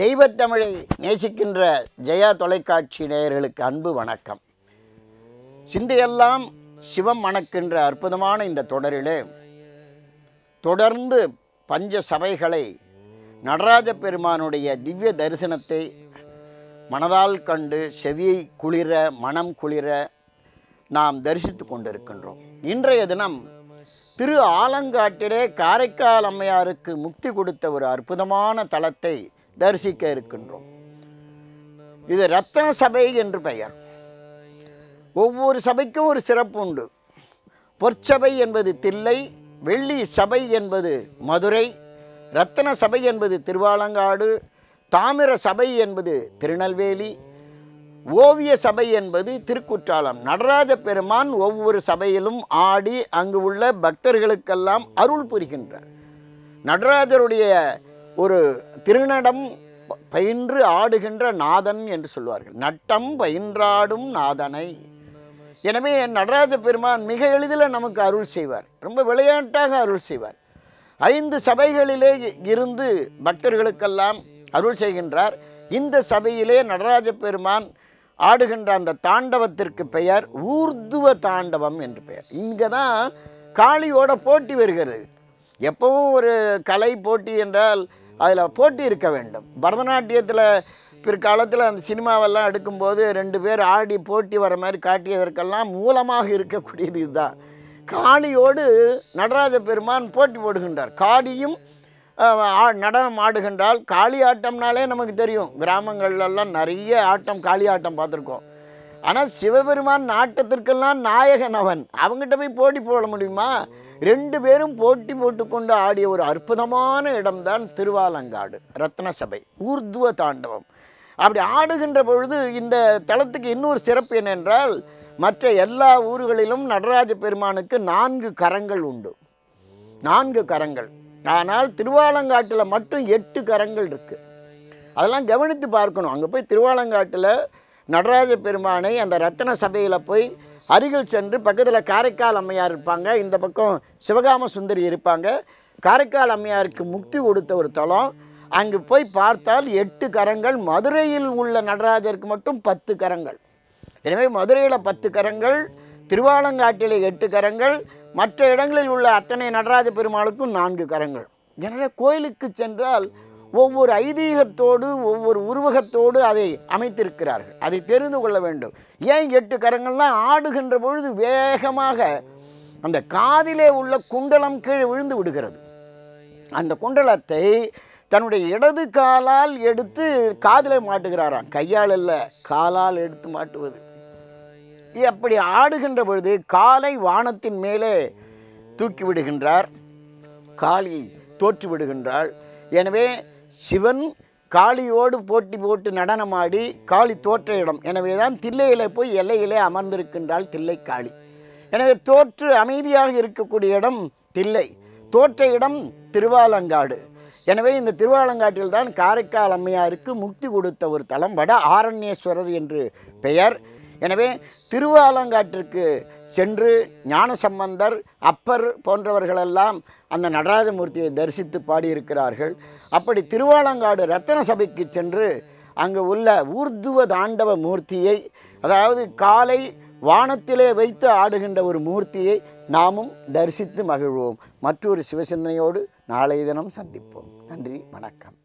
தெய்வத்தமிழை நேசிக்கின்ற ஜெயா தொலைக்காட்சி நேயர்களுக்கு அன்பு வணக்கம் சிந்தையெல்லாம் சிவம் மணக்கின்ற அற்புதமான இந்த தொடரிலே தொடர்ந்து பஞ்ச சபைகளை நடராஜ பெருமானுடைய திவ்ய தரிசனத்தை மனதால் கண்டு செவியை குளிர மனம் குளிர நாம் தரிசித்து கொண்டிருக்கின்றோம் இன்றைய தினம் திரு ஆலங்காட்டிலே காரைக்கால் அம்மையாருக்கு முக்தி கொடுத்த ஒரு அற்புதமான தளத்தை தரிசிக்க இருக்கின்றோம் இது ரத்தன சபை என்று பெயர் ஒவ்வொரு சபைக்கும் ஒரு சிறப்பு உண்டு பொற்சபை என்பது தில்லை வெள்ளி சபை என்பது மதுரை ரத்தன சபை என்பது திருவாலங்காடு தாமிர சபை என்பது திருநெல்வேலி ஓவிய சபை என்பது திருக்குற்றாலம் நடராஜ பெருமான் ஒவ்வொரு சபையிலும் ஆடி அங்கு உள்ள பக்தர்களுக்கெல்லாம் அருள் புரிகின்றார் நடராஜருடைய ஒரு திருநடம் பயின்று ஆடுகின்ற நாதன் என்று சொல்வார்கள் நட்டம் பயின்றாடும் நாதனை எனவே நடராஜ பெருமான் மிக எளிதில் நமக்கு அருள் செய்வார் ரொம்ப விளையாட்டாக அருள் செய்வார் ஐந்து சபைகளிலே இருந்து பக்தர்களுக்கெல்லாம் அருள் செய்கின்றார் இந்த சபையிலே நடராஜ பெருமான் ஆடுகின்ற அந்த தாண்டவத்திற்கு பெயர் ஊர்துவ தாண்டவம் என்று பெயர் இங்கே தான் காளியோட போட்டி வருகிறது எப்பவும் ஒரு கலை போட்டி என்றால் அதில் போட்டி இருக்க வேண்டும் பரதநாட்டியத்தில் பிற்காலத்தில் அந்த சினிமாவெல்லாம் எடுக்கும்போது ரெண்டு பேர் ஆடி போட்டி வர மாதிரி காட்டியதற்கெல்லாம் மூலமாக இருக்கக்கூடியது இதுதான் காளியோடு நடராஜ பெருமான் போட்டி போடுகின்றார் காளியும் நடனம் ஆடுகின்றால் காளி ஆட்டம்னாலே நமக்கு தெரியும் கிராமங்கள்லாம் நிறைய ஆட்டம் காளி ஆட்டம் பார்த்துருக்கோம் ஆனால் சிவபெருமான் நாட்டத்திற்கெல்லாம் நாயகன் அவன் அவங்ககிட்ட போய் போட்டி போட முடியுமா ரெண்டு பேரும் போட்டி போட்டுக்கொண்டு ஆடிய ஒரு அற்புதமான இடம்தான் திருவாலங்காடு ரத்ன சபை ஊர்துவ தாண்டவம் அப்படி ஆடுகின்ற பொழுது இந்த தளத்துக்கு இன்னொரு சிறப்பு என்னென்றால் மற்ற எல்லா ஊர்களிலும் நடராஜ பெருமானுக்கு நான்கு கரங்கள் உண்டு நான்கு கரங்கள் ஆனால் திருவாலங்காட்டில் மட்டும் எட்டு கரங்கள் இருக்குது அதெல்லாம் கவனித்து பார்க்கணும் அங்கே போய் திருவாலங்காட்டில் நடராஜ பெருமானை அந்த ரத்தன சபையில் போய் அருகில் சென்று பக்கத்தில் காரைக்கால் அம்மையார் இருப்பாங்க இந்த பக்கம் சிவகாம சுந்தரி இருப்பாங்க காரைக்கால் அம்மையாருக்கு முக்தி கொடுத்த ஒரு தலம் அங்கு போய் பார்த்தால் எட்டு கரங்கள் மதுரையில் உள்ள நடராஜருக்கு மட்டும் பத்து கரங்கள் எனவே மதுரையில் பத்து கரங்கள் திருவாலங்காட்டில் எட்டு கரங்கள் மற்ற இடங்களில் உள்ள அத்தனை நடராஜ பெருமாளுக்கும் நான்கு கரங்கள் எனவே கோயிலுக்கு சென்றால் ஒவ்வொரு ஐதீகத்தோடு ஒவ்வொரு உருவகத்தோடு அதை அமைத்திருக்கிறார்கள் அதை தெரிந்து கொள்ள வேண்டும் ஏன் எட்டு கரங்கள்லாம் ஆடுகின்ற பொழுது வேகமாக அந்த காதிலே உள்ள குண்டலம் கீழே விழுந்து விடுகிறது அந்த குண்டலத்தை தன்னுடைய இடது காலால் எடுத்து காதிலே மாட்டுகிறாராம் கையால் இல்லை காலால் எடுத்து மாட்டுவது அப்படி ஆடுகின்ற பொழுது காலை வானத்தின் மேலே தூக்கி விடுகின்றார் காலியை தோற்று விடுகின்றாள் எனவே சிவன் காளியோடு போட்டி போட்டு நடனமாடி காளி தோற்ற இடம் எனவே தான் தில்லையிலே போய் எல்லையிலே அமர்ந்திருக்கின்றாள் தில்லை காளி எனவே தோற்று அமைதியாக இருக்கக்கூடிய இடம் தில்லை தோற்ற இடம் திருவாலங்காடு எனவே இந்த திருவாலங்காட்டில் தான் காரைக்கால் அம்மையாருக்கு முக்தி கொடுத்த ஒரு தலம் வட ஆரண்யேஸ்வரர் என்று பெயர் எனவே திருவாலங்காட்டிற்கு சென்று ஞான சம்பந்தர் அப்பர் போன்றவர்களெல்லாம் அந்த நடராஜமூர்த்தியை தரிசித்து பாடியிருக்கிறார்கள் அப்படி திருவாலங்காடு ரத்தன சபைக்கு சென்று அங்கு உள்ள ஊர்துவ தாண்டவ மூர்த்தியை அதாவது காலை வானத்திலே வைத்து ஆடுகின்ற ஒரு மூர்த்தியை நாமும் தரிசித்து மகிழ்வோம் மற்றொரு சிவசிந்தனையோடு நாளைய தினம் சந்திப்போம் நன்றி வணக்கம்